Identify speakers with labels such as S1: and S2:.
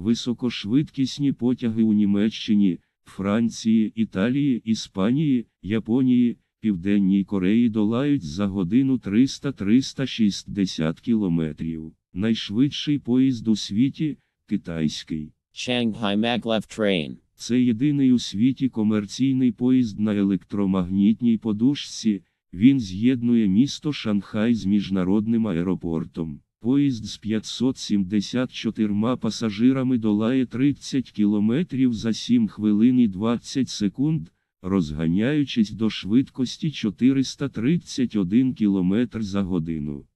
S1: Високошвидкісні потяги у Німеччині, Франції, Італії, Іспанії, Японії, Південній Кореї долають за годину 300-360 кілометрів. Найшвидший поїзд у світі китайський. Shanghai Maglev Train. Це єдиний у світі комерційний поїзд на електромагнітній подушці. Він з'єднує місто Шанхай з міжнародним аеропортом. Поїзд з 574 пасажирами долає 30 км за 7 хвилин і 20 секунд, розганяючись до швидкості 431 км за годину.